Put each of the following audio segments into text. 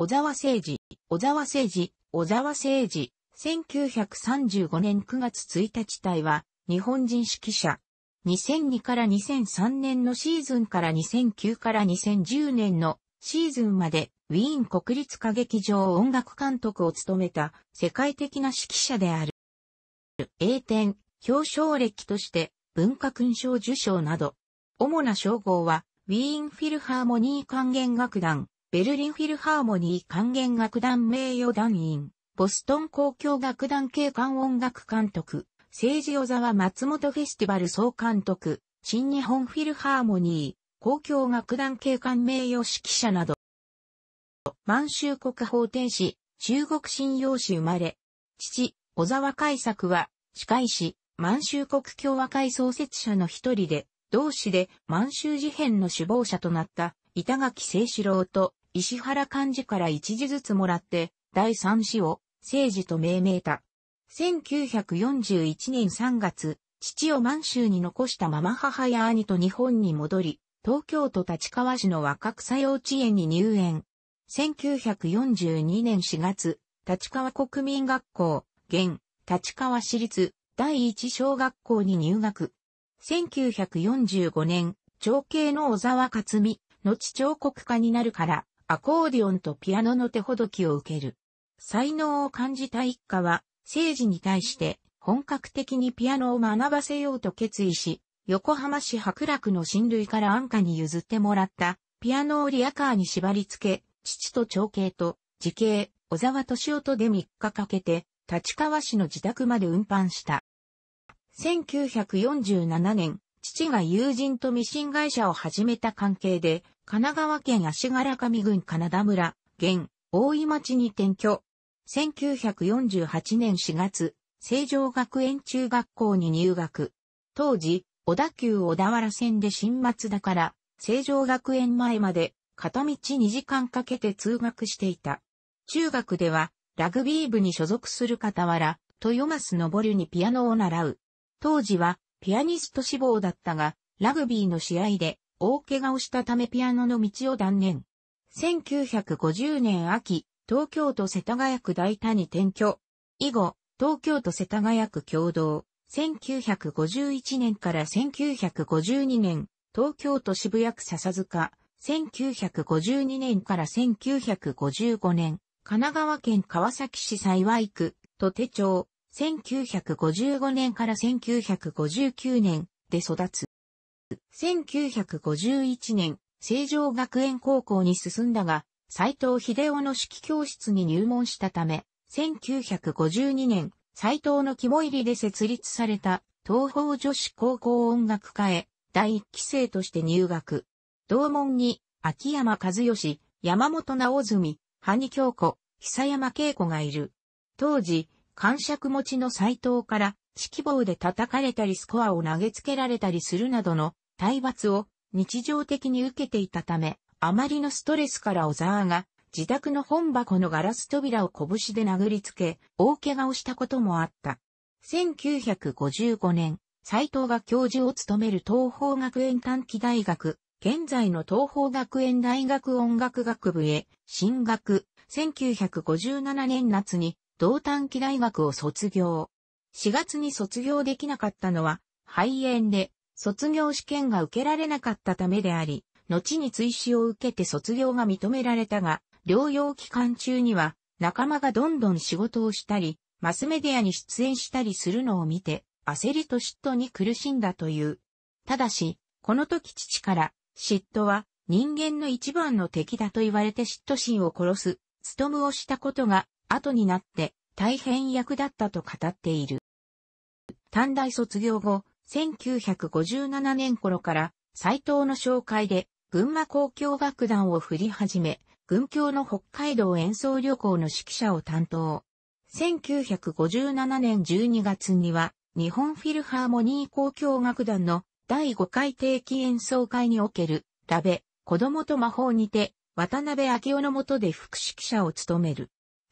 小沢誠治、小沢誠治、小沢誠治、1935年9月1日隊は、日本人指揮者。2002から2003年のシーズンから2009から2010年のシーズンまで、ウィーン国立歌劇場音楽監督を務めた世界的な指揮者である。英典、表彰歴として文化勲章受賞など、主な称号は、ウィーンフィルハーモニー管弦楽団、ベルリンフィルハーモニー管弦楽団名誉団員、ボストン公共楽団警官音楽監督、政治小沢松本フェスティバル総監督、新日本フィルハーモニー、公共楽団警官名誉指揮者など、満州国法廷士、中国信用士生まれ、父、小沢海作は、司会士、師、満州国共和会創設者の一人で、同志で満州事変の首謀者となった、板垣清志郎と石原漢字から一字ずつもらって、第三子を、政治と命名た。1941年3月、父を満州に残したまま母や兄と日本に戻り、東京都立川市の若草幼稚園に入園。1942年4月、立川国民学校、現、立川市立、第一小学校に入学。1945年、長兄の小沢克美、後彫刻家になるから、アコーディオンとピアノの手ほどきを受ける。才能を感じた一家は、政治に対して本格的にピアノを学ばせようと決意し、横浜市白楽の親類から安価に譲ってもらったピアノをリアカーに縛り付け、父と長兄と、時兄、小沢敏夫とで3日かけて、立川市の自宅まで運搬した。1947年、父が友人とミシン会社を始めた関係で、神奈川県足柄上郡金田村、現、大井町に転居。1948年4月、成城学園中学校に入学。当時、小田急小田原線で新松田から、成城学園前まで、片道2時間かけて通学していた。中学では、ラグビー部に所属する傍ら、豊増昇にピアノを習う。当時は、ピアニスト志望だったが、ラグビーの試合で、大怪我をしたためピアノの道を断念。1950年秋、東京都世田谷区大田に転居。以後、東京都世田谷区共同。1951年から1952年、東京都渋谷区笹塚。1952年から1955年、神奈川県川崎市幸区、と手帳。1955年から1959年で育つ。1951年、成城学園高校に進んだが、斎藤秀夫の指揮教室に入門したため、1952年、斎藤の肝入りで設立された東方女子高校音楽科へ第1期生として入学。同門に秋山和義、山本直澄、萩京子、久山恵子がいる。当時、感触持ちの斎藤から指揮棒で叩かれたりスコアを投げつけられたりするなどの体罰を日常的に受けていたため、あまりのストレスから小沢が自宅の本箱のガラス扉を拳で殴りつけ、大怪我をしたこともあった。1955年、斎藤が教授を務める東方学園短期大学、現在の東方学園大学音楽学部へ進学、1957年夏に同短期大学を卒業。4月に卒業できなかったのは肺炎で卒業試験が受けられなかったためであり、後に追試を受けて卒業が認められたが、療養期間中には仲間がどんどん仕事をしたり、マスメディアに出演したりするのを見て、焦りと嫉妬に苦しんだという。ただし、この時父から、嫉妬は人間の一番の敵だと言われて嫉妬心を殺す、務をしたことが後になって大変役だったと語っている。短大卒業後、1957年頃から斎藤の紹介で群馬交響楽団を振り始め、群協の北海道演奏旅行の指揮者を担当。1957年12月には日本フィルハーモニー交響楽団の第5回定期演奏会におけるラベ、子供と魔法にて渡辺明夫の下で副指揮者を務める。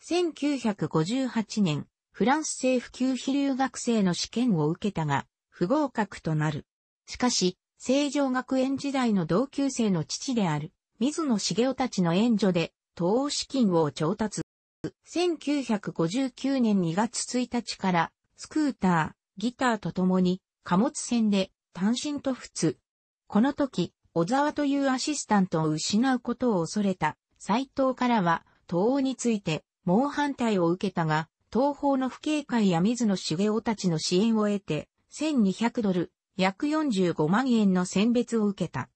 1958年、フランス政府級飛留学生の試験を受けたが、不合格となる。しかし、成城学園時代の同級生の父である、水野茂雄たちの援助で、投資金を調達。1959年2月1日から、スクーター、ギターと共に、貨物船で、単身と普通。この時、小沢というアシスタントを失うことを恐れた、斎藤からは、東欧について、猛反対を受けたが、東方の不警戒や水野茂雄たちの支援を得て、1200ドル、約45万円の選別を受けた。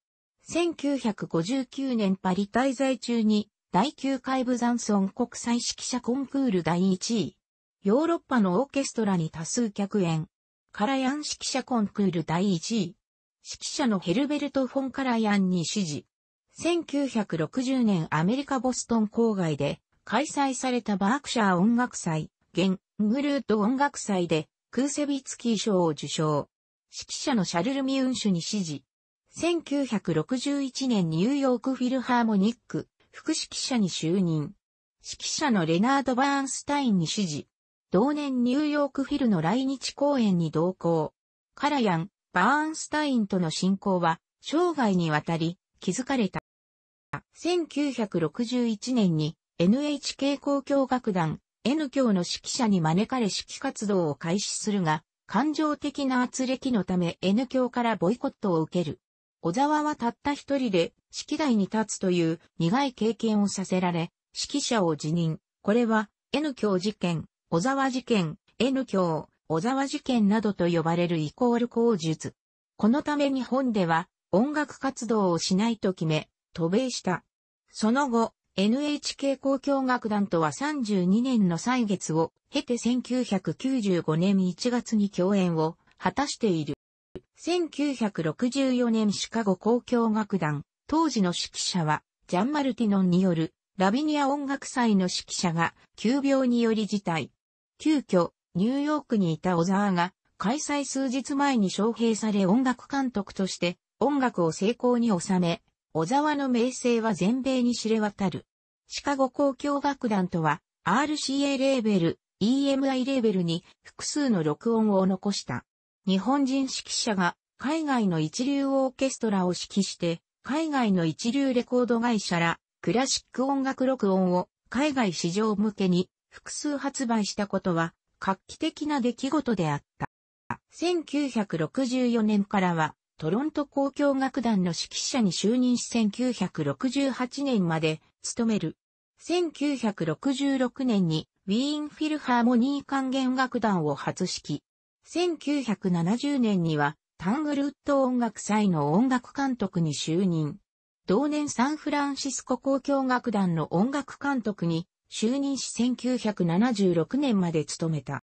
1959年パリ滞在中に第9回ブザンソン国際指揮者コンクール第1位。ヨーロッパのオーケストラに多数客演。カラヤン指揮者コンクール第1位。指揮者のヘルベルト・フォン・カラヤンに指示。1960年アメリカボストン郊外で開催されたバークシャー音楽祭、現グルート音楽祭でクーセビツキー賞を受賞。指揮者のシャルル・ミウンシュに指示。1961年ニューヨークフィルハーモニック、副指揮者に就任。指揮者のレナード・バーンスタインに指示。同年ニューヨークフィルの来日公演に同行。カラヤン、バーンスタインとの親交は、生涯にわたり、築かれた。1961年に NHK 交響楽団 N 教の指揮者に招かれ指揮活動を開始するが、感情的な圧力のため N 教からボイコットを受ける。小沢はたった一人で指揮台に立つという苦い経験をさせられ、指揮者を辞任。これは N 教事件、小沢事件、N 教、小沢事件などと呼ばれるイコール口述。このため日本では音楽活動をしないと決め、渡米した。その後、NHK 交響楽団とは32年の歳月を経て1995年1月に共演を果たしている。1964年シカゴ交響楽団、当時の指揮者はジャンマルティノンによるラビニア音楽祭の指揮者が急病により辞退。急遽、ニューヨークにいた小沢が開催数日前に招聘され音楽監督として音楽を成功に収め、小沢の名声は全米に知れ渡る。シカゴ交響楽団とは、RCA レーベル、EMI レーベルに複数の録音を残した。日本人指揮者が海外の一流オーケストラを指揮して、海外の一流レコード会社ら、クラシック音楽録音を海外市場向けに複数発売したことは画期的な出来事であった。1964年からはトロント交響楽団の指揮者に就任し1968年まで務める。1966年にウィーンフィルハーモニー管弦楽団を初指揮。1970年にはタングルウッド音楽祭の音楽監督に就任。同年サンフランシスコ交響楽団の音楽監督に就任し1976年まで務めた。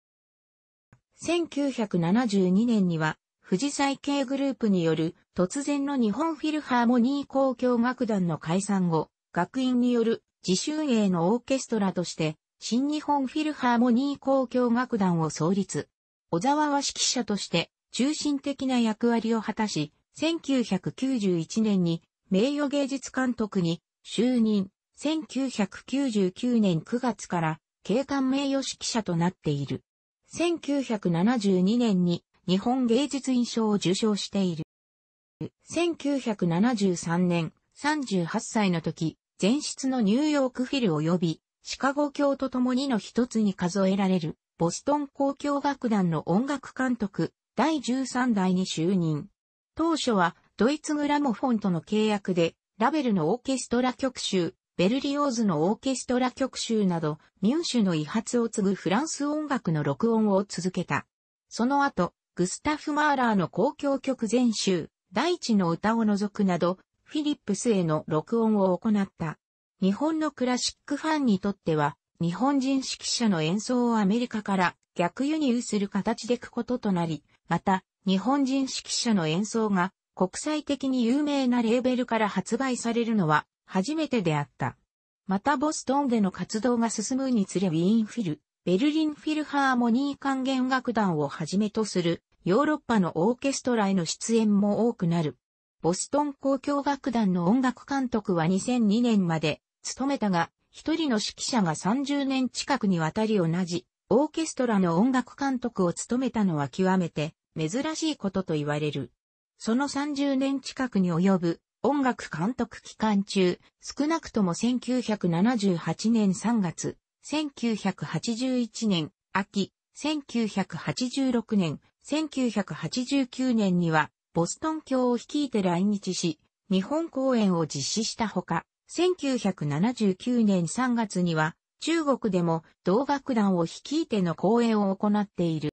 1972年には富士再系グループによる突然の日本フィルハーモニー交響楽団の解散後、学院による自習営のオーケストラとして、新日本フィルハーモニー交響楽団を創立。小沢は指揮者として中心的な役割を果たし、1991年に名誉芸術監督に就任、1999年9月から警官名誉指揮者となっている。1972年に日本芸術院賞を受賞している。1973年、38歳の時、前室のニューヨークフィル及び、シカゴ教と共にの一つに数えられる、ボストン交響楽団の音楽監督、第13代に就任。当初は、ドイツグラモフォンとの契約で、ラベルのオーケストラ曲集、ベルリオーズのオーケストラ曲集など、ミュンシュの遺発を継ぐフランス音楽の録音を続けた。その後、グスタフ・マーラーの公共曲全集、大地の歌を除くなど、フィリップスへの録音を行った。日本のクラシックファンにとっては、日本人指揮者の演奏をアメリカから逆輸入する形で行くこととなり、また、日本人指揮者の演奏が国際的に有名なレーベルから発売されるのは初めてであった。またボストンでの活動が進むにつれウィーンフィル、ベルリンフィルハーモニー管弦楽団をはじめとするヨーロッパのオーケストラへの出演も多くなる。ボストン交響楽団の音楽監督は2002年まで務めたが、一人の指揮者が30年近くにわたり同じオーケストラの音楽監督を務めたのは極めて珍しいことと言われる。その30年近くに及ぶ音楽監督期間中、少なくとも1978年3月、1981年秋、1986年1989年には、ボストン教を率いて来日し、日本公演を実施したほか、1979年3月には、中国でも同楽団を率いての公演を行っている。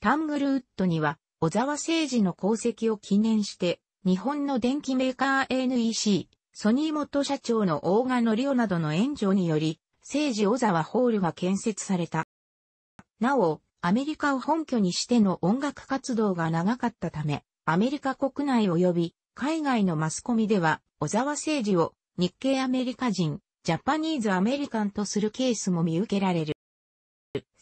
タングルウッドには、小沢誠二の功績を記念して、日本の電機メーカー NEC、ソニー元社長の大賀のりおなどの援助により、政治小沢ホールが建設された。なお、アメリカを本拠にしての音楽活動が長かったため、アメリカ国内及び海外のマスコミでは、小沢誠治を日系アメリカ人、ジャパニーズアメリカンとするケースも見受けられる。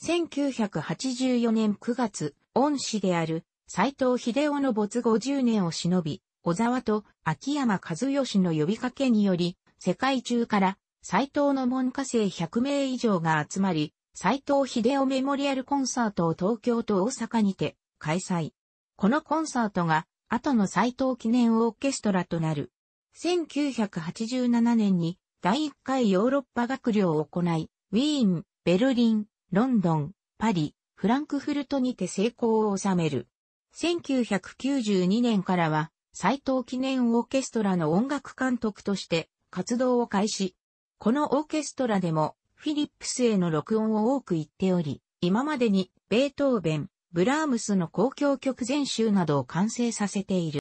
1984年9月、恩師である斎藤秀夫の没50年を忍び、小沢と秋山和義の呼びかけにより、世界中から斎藤の門下生100名以上が集まり、斎藤秀夫メモリアルコンサートを東京と大阪にて開催。このコンサートが後の斎藤記念オーケストラとなる。1987年に第1回ヨーロッパ学寮を行い、ウィーン、ベルリン、ロンドン、パリ、フランクフルトにて成功を収める。1992年からは、斎藤記念オーケストラの音楽監督として活動を開始。このオーケストラでもフィリップスへの録音を多く言っており、今までにベートーベン、ブラームスの公共曲全集などを完成させている。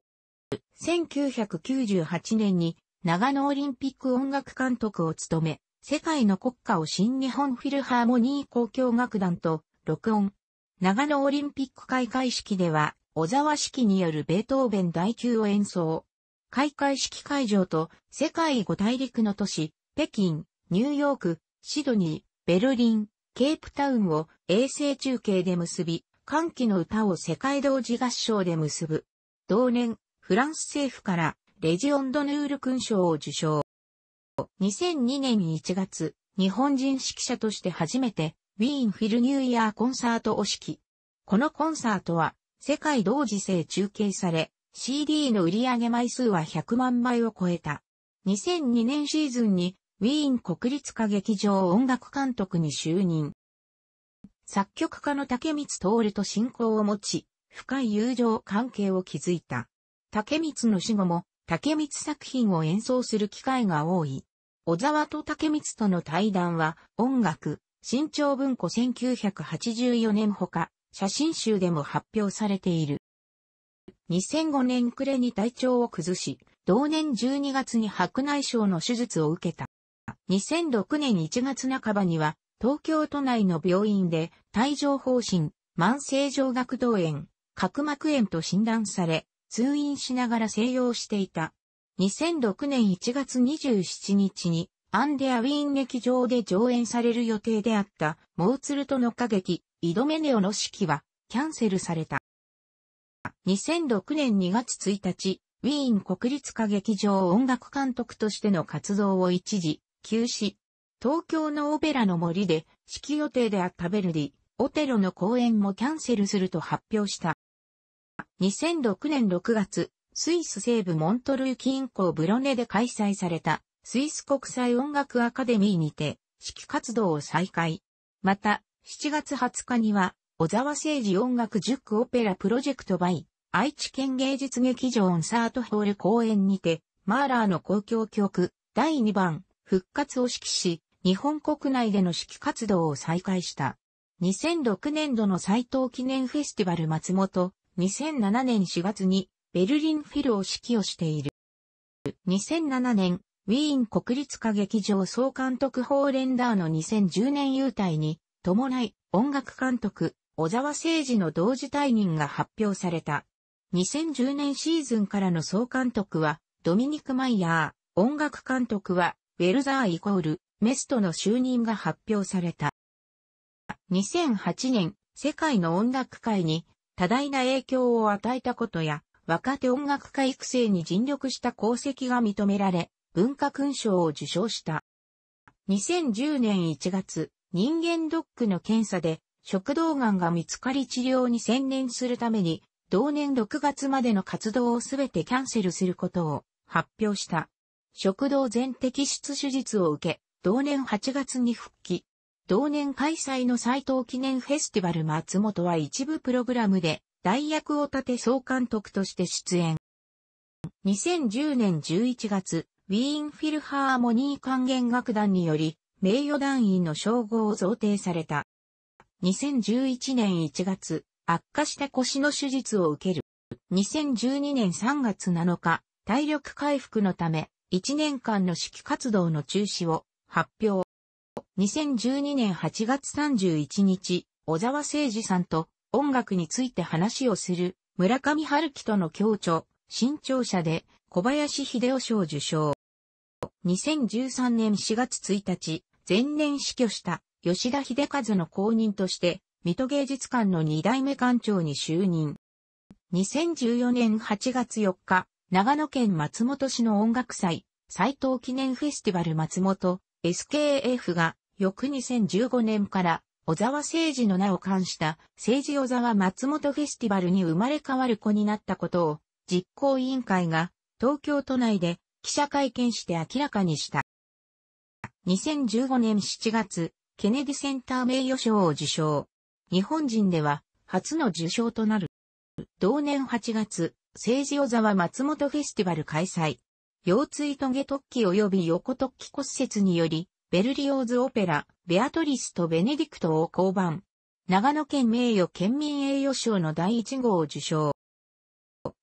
1998年に長野オリンピック音楽監督を務め、世界の国歌を新日本フィルハーモニー公共楽団と録音。長野オリンピック開会式では、小沢式によるベートーベン第9を演奏。開会式会場と世界五大陸の都市、北京、ニューヨーク、シドニー、ベルリン、ケープタウンを衛星中継で結び、歓喜の歌を世界同時合唱で結ぶ。同年、フランス政府からレジオンドヌール勲章を受賞。2002年1月、日本人指揮者として初めて、ウィーンフィルニューイヤーコンサートを指揮。このコンサートは、世界同時制中継され、CD の売上枚数は100万枚を超えた。2002年シーズンにウィーン国立歌劇場音楽監督に就任。作曲家の竹光徹と親交を持ち、深い友情関係を築いた。竹光の死後も、竹光作品を演奏する機会が多い。小沢と竹光との対談は、音楽、新潮文庫1984年ほか、写真集でも発表されている。2005年暮れに体調を崩し、同年12月に白内障の手術を受けた。2006年1月半ばには、東京都内の病院で、帯状疱疹、慢性上学動炎、角膜炎と診断され、通院しながら静養していた。2006年1月27日に、アンデアウィーン劇場で上演される予定であった、モーツルトの歌劇、イドメネオの式は、キャンセルされた。2006年2月1日、ウィーン国立歌劇場音楽監督としての活動を一時休止。東京のオペラの森で、式予定であったベルディ、オテロの公演もキャンセルすると発表した。2006年6月、スイス西部モントルー近郊ブロネで開催された、スイス国際音楽アカデミーにて、式活動を再開。また、7月20日には、小沢誠治音楽塾オペラプロジェクト by 愛知県芸術劇場オンサートホール公演にて、マーラーの公共曲、第2番、復活を指揮し、日本国内での指揮活動を再開した。2006年度の斎藤記念フェスティバル松本、2007年4月にベルリンフィルを指揮をしている。2007年、ウィーン国立歌劇場総監督ホーレンダーの2010年優待に伴い音楽監督小沢誠二の同時退任が発表された。2010年シーズンからの総監督はドミニク・マイヤー、音楽監督はウェルザーイコール、メストの就任が発表された。2008年、世界の音楽界に多大な影響を与えたことや、若手音楽家育成に尽力した功績が認められ、文化勲章を受賞した。2010年1月、人間ドックの検査で、食道がんが見つかり治療に専念するために、同年6月までの活動をすべてキャンセルすることを発表した。食道全摘出手術を受け、同年8月に復帰。同年開催の斎藤記念フェスティバル松本は一部プログラムで代役を立て総監督として出演。2010年11月、ウィーンフィルハーモニー管弦楽団により、名誉団員の称号を贈呈された。2011年1月、悪化した腰の手術を受ける。2012年3月7日、体力回復のため、1年間の指揮活動の中止を発表。2012年8月31日、小沢誠二さんと音楽について話をする村上春樹との共著、新潮者で小林秀夫賞受賞。2013年4月1日、前年死去した吉田秀和の後任として、水戸芸術館の二代目館長に就任。2014年8月4日、長野県松本市の音楽祭、斎藤記念フェスティバル松本 SKF が翌2015年から小沢政治の名を冠した政治小沢松本フェスティバルに生まれ変わる子になったことを実行委員会が東京都内で記者会見して明らかにした。2015年7月、ケネディセンター名誉賞を受賞。日本人では初の受賞となる。同年8月、政治小沢松本フェスティバル開催。腰椎棘突起及び横突起骨折により、ベルリオーズオペラ、ベアトリスとベネディクトを降板。長野県名誉県民栄誉賞の第1号を受賞。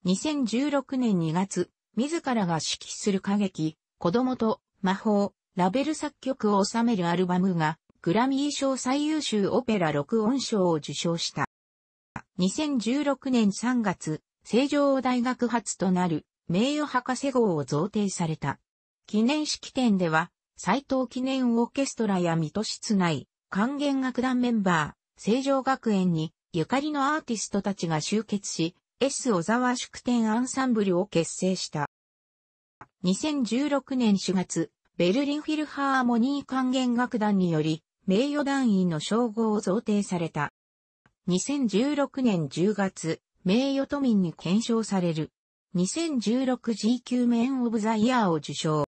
2016年2月、自らが指揮する歌劇、子供と魔法、ラベル作曲を収めるアルバムが、グラミー賞最優秀オペラ録音賞を受賞した。2016年3月、成城大学初となる名誉博士号を贈呈された。記念式典では、斎藤記念オーケストラや水戸室内、管弦楽団メンバー、成城学園に、ゆかりのアーティストたちが集結し、S 小沢祝典アンサンブルを結成した。2016年4月、ベルリンフィルハーモニー管弦楽団により、名誉団員の称号を贈呈された。2016年10月、名誉都民に検証される。2016GQ メンオブザイヤーを受賞。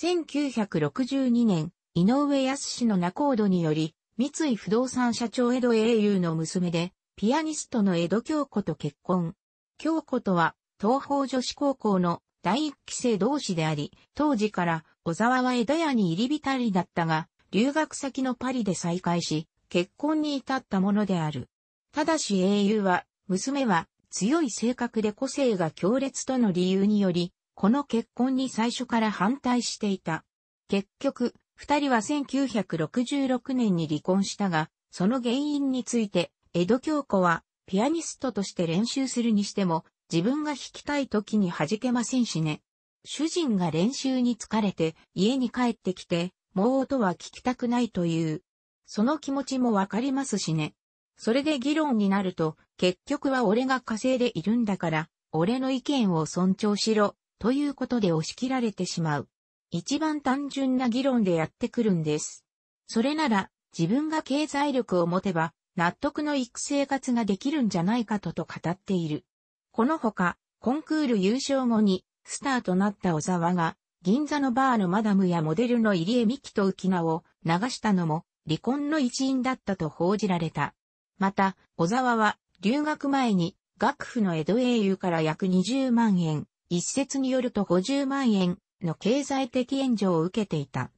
1962年、井上康の仲人により、三井不動産社長江戸英雄の娘で、ピアニストの江戸京子と結婚。京子とは、東方女子高校の第一期生同士であり、当時から小沢は江戸屋に入り浸りだったが、留学先のパリで再会し、結婚に至ったものである。ただし英雄は娘は強い性格で個性が強烈との理由により、この結婚に最初から反対していた。結局、二人は1966年に離婚したが、その原因について、江戸京子は、ピアニストとして練習するにしても、自分が弾きたい時に弾けませんしね。主人が練習に疲れて、家に帰ってきて、もう音は聞きたくないという。その気持ちもわかりますしね。それで議論になると、結局は俺が稼いでいるんだから、俺の意見を尊重しろ、ということで押し切られてしまう。一番単純な議論でやってくるんです。それなら、自分が経済力を持てば、納得のいく生活ができるんじゃないかとと語っている。このほか、コンクール優勝後に、スターとなった小沢が、銀座のバーのマダムやモデルの入江美希と浮名を流したのも、離婚の一因だったと報じられた。また、小沢は、留学前に、学府の江戸英雄から約20万円、一説によると50万円の経済的援助を受けていた。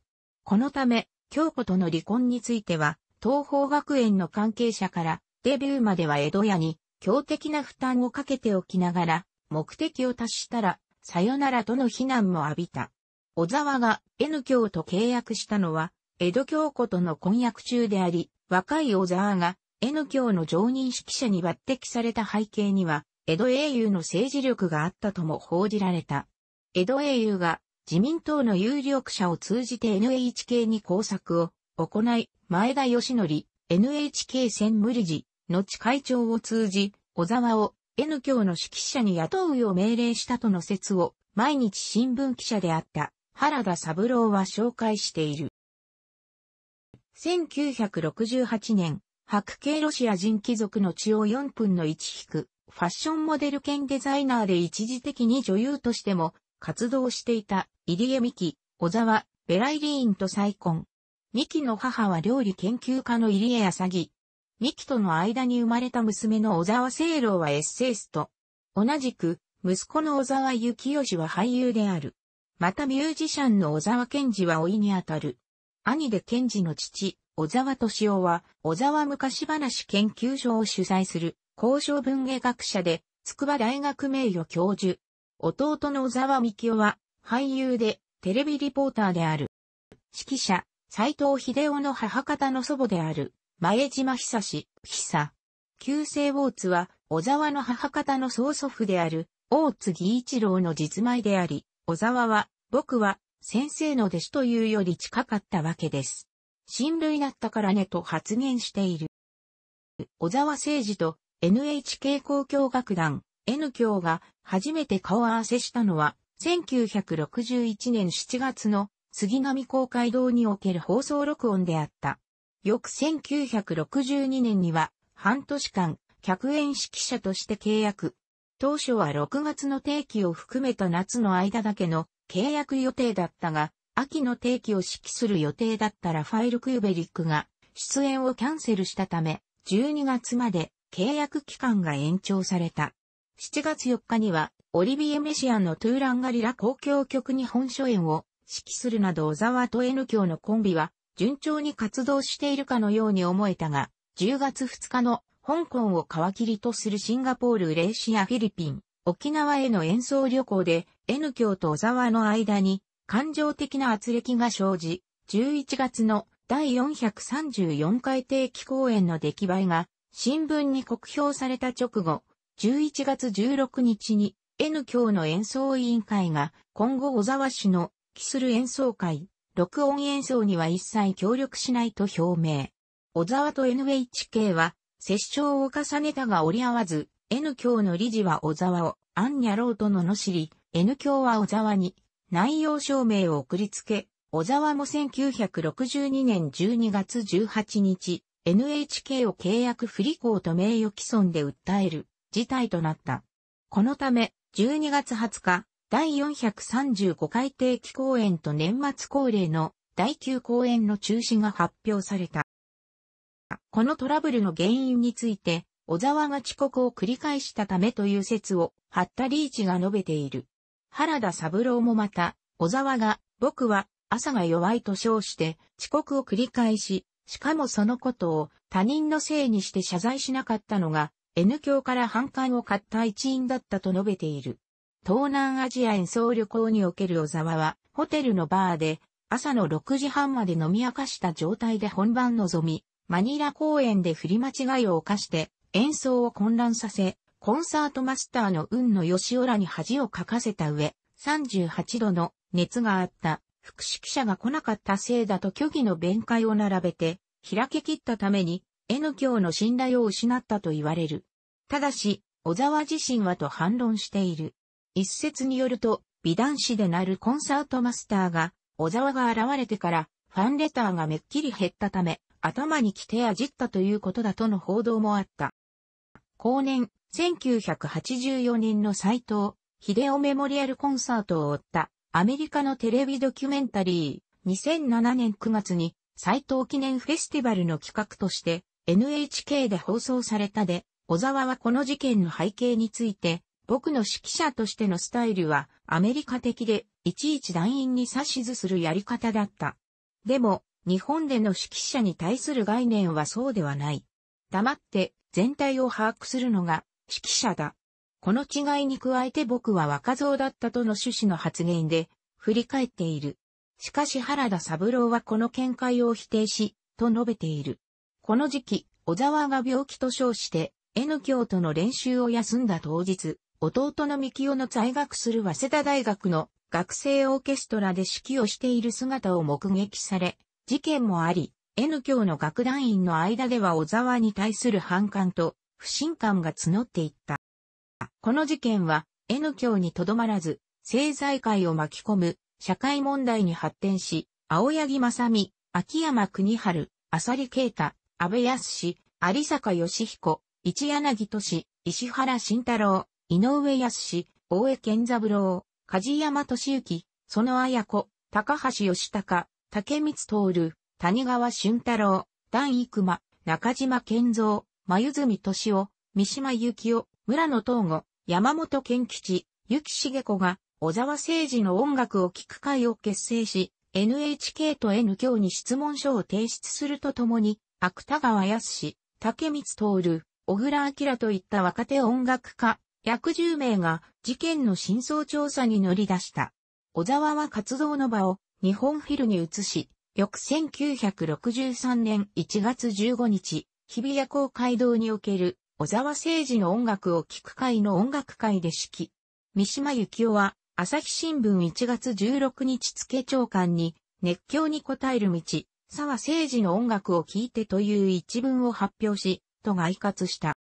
このため、京子との離婚については、東方学園の関係者から、デビューまでは江戸屋に、強敵な負担をかけておきながら、目的を達したら、さよならとの非難も浴びた。小沢が N 京と契約したのは、江戸京子との婚約中であり、若い小沢が N 教の常任指揮者に抜擢された背景には、江戸英雄の政治力があったとも報じられた。江戸英雄が自民党の有力者を通じて NHK に工作を行い、前田義則、NHK 専務理事、後会長を通じ、小沢を N 教の指揮者に雇うよう命令したとの説を、毎日新聞記者であった原田三郎は紹介している。1968年、白系ロシア人貴族の血を4分の1引く、ファッションモデル兼デザイナーで一時的に女優としても活動していた入江美希、小沢、ベライリーンと再婚。美希の母は料理研究家の入江浅木。美希との間に生まれた娘の小沢清郎はエッセイスト。同じく、息子の小沢幸義は俳優である。またミュージシャンの小沢健二は老いにあたる。兄で健二の父、小沢敏夫は、小沢昔話研究所を主催する、交渉文芸学者で、筑波大学名誉教授。弟の小沢希夫は、俳優で、テレビリポーターである。指揮者、斎藤秀夫の母方の祖母である、前島久志、久。旧姓大津は、小沢の母方の曽祖父である、大津義一郎の実前であり、小沢は、僕は、先生の弟子というより近かったわけです。親類だったからねと発言している。小沢誠二と NHK 交響楽団 N 教が初めて顔合わせしたのは1961年7月の杉並公会堂における放送録音であった。翌1962年には半年間客演指揮者として契約。当初は6月の定期を含めた夏の間だけの契約予定だったが、秋の定期を指揮する予定だったラファエル・クーベリックが出演をキャンセルしたため、12月まで契約期間が延長された。7月4日には、オリビエ・メシアンのトゥーランガリラ公共局に本初演を指揮するなど小沢と N 教のコンビは順調に活動しているかのように思えたが、10月2日の香港を皮切りとするシンガポール、レーシア、フィリピン、沖縄への演奏旅行で N 教と小沢の間に感情的な圧力が生じ、11月の第434回定期公演の出来栄えが新聞に酷評された直後、11月16日に N 教の演奏委員会が今後小沢氏の帰する演奏会、録音演奏には一切協力しないと表明。小沢と NHK は折衝を重ねたが折り合わず、N 教の理事は小沢を、アンニャローと罵り、N 教は小沢に、内容証明を送りつけ、小沢も1962年12月18日、NHK を契約不履行と名誉毀損で訴える事態となった。このため、12月20日、第435回定期公演と年末恒例の第9公演の中止が発表された。このトラブルの原因について、小沢が遅刻を繰り返したためという説を、ハッタリーチが述べている。原田三郎もまた、小沢が、僕は朝が弱いと称して遅刻を繰り返し、しかもそのことを他人のせいにして謝罪しなかったのが N 教から反感を買った一因だったと述べている。東南アジア演奏旅行における小沢はホテルのバーで朝の6時半まで飲み明かした状態で本番臨み、マニラ公演で振り間違いを犯して演奏を混乱させ、コンサートマスターの運の吉尾らに恥をかかせた上、38度の熱があった、副指揮者が来なかったせいだと虚偽の弁解を並べて、開け切ったために、絵の教の信頼を失ったと言われる。ただし、小沢自身はと反論している。一説によると、美男子でなるコンサートマスターが、小沢が現れてから、ファンレターがめっきり減ったため、頭に来てやじったということだとの報道もあった。後年、1984年の斎藤、秀夫メモリアルコンサートを追ったアメリカのテレビドキュメンタリー、2007年9月に斎藤記念フェスティバルの企画として NHK で放送されたで、小沢はこの事件の背景について、僕の指揮者としてのスタイルはアメリカ的で、いちいち団員に指図するやり方だった。でも、日本での指揮者に対する概念はそうではない。黙って全体を把握するのが指揮者だ。この違いに加えて僕は若造だったとの趣旨の発言で、振り返っている。しかし原田三郎はこの見解を否定し、と述べている。この時期、小沢が病気と称して、N 教との練習を休んだ当日、弟の三清の在学する早稲田大学の学生オーケストラで指揮をしている姿を目撃され、事件もあり、N 教の楽団員の間では小沢に対する反感と不信感が募っていった。この事件は N 教にとどまらず、政財界を巻き込む社会問題に発展し、青柳正美、秋山国春、浅利啓太、安倍康有坂義彦、一柳俊、石原慎太郎、井上康大江健三郎、梶山俊之、その綾子、高橋義孝、竹光徹、谷川俊太郎、段育馬、中島健三、眉住敏夫、三島幸紀夫、村野東吾、山本健吉、幸重子が、小沢誠二の音楽を聴く会を結成し、NHK と N 教に質問書を提出するとともに、芥川康、竹光徹、小倉明といった若手音楽家、約10名が事件の真相調査に乗り出した。小沢は活動の場を日本フィルに移し、翌1963年1月15日、日比谷公会堂における小沢誠二の音楽を聴く会の音楽会で指揮。三島幸夫は、朝日新聞1月16日付長官に、熱狂に応える道、沢誠二の音楽を聴いてという一文を発表し、と外活した。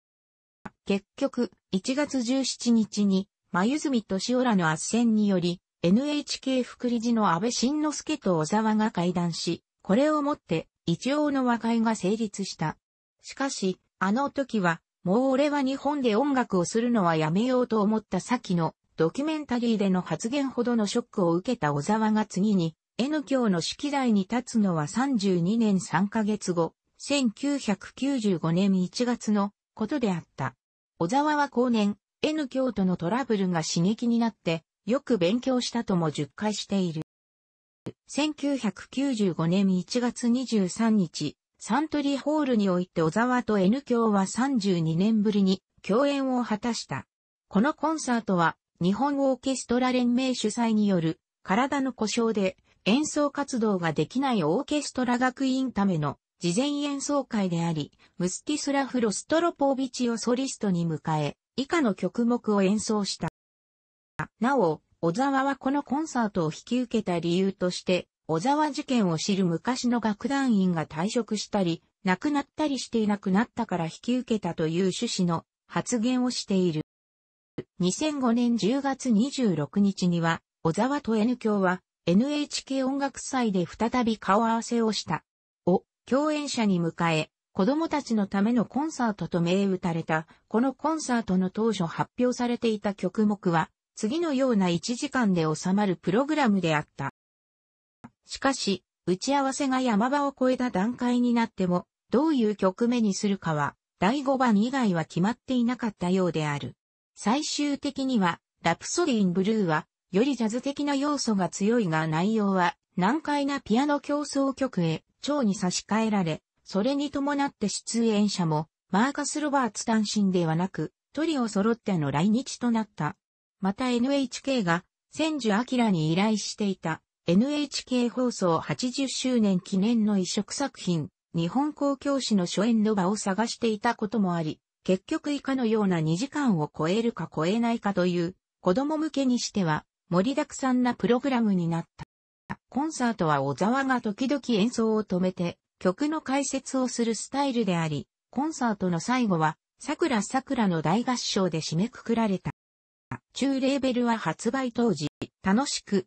結局、1月17日に、眉澄敏夫らの圧戦により、NHK 副理事の安倍晋之助と小沢が会談し、これをもって、一応の和解が成立した。しかし、あの時は、もう俺は日本で音楽をするのはやめようと思った先のドキュメンタリーでの発言ほどのショックを受けた小沢が次に N 教の式台に立つのは32年3ヶ月後、1995年1月のことであった。小沢は後年、N 教とのトラブルが刺激になって、よく勉強したとも10回している。1995年1月23日、サントリーホールにおいて小沢と N 響は32年ぶりに共演を果たした。このコンサートは日本オーケストラ連盟主催による体の故障で演奏活動ができないオーケストラ学院ための事前演奏会であり、ムスティスラフ・ロストロポービチをソリストに迎え、以下の曲目を演奏した。なお、小沢はこのコンサートを引き受けた理由として、小沢事件を知る昔の楽団員が退職したり、亡くなったりしていなくなったから引き受けたという趣旨の発言をしている。2005年10月26日には、小沢と N 響は NHK 音楽祭で再び顔合わせをした。を共演者に迎え、子供たちのためのコンサートと銘打たれた、このコンサートの当初発表されていた曲目は、次のような1時間で収まるプログラムであった。しかし、打ち合わせが山場を越えた段階になっても、どういう局面にするかは、第5番以外は決まっていなかったようである。最終的には、ラプソディ・ン・ブルーは、よりジャズ的な要素が強いが内容は、難解なピアノ競争曲へ、蝶に差し替えられ、それに伴って出演者も、マーカス・ロバーツ単身ではなく、トリオ揃っての来日となった。また NHK が、千住明に依頼していた、NHK 放送80周年記念の移植作品、日本公共史の初演の場を探していたこともあり、結局以下のような2時間を超えるか超えないかという、子供向けにしては盛りだくさんなプログラムになった。コンサートは小沢が時々演奏を止めて、曲の解説をするスタイルであり、コンサートの最後は、桜桜の大合唱で締めくくられた。中レーベルは発売当時、楽しく、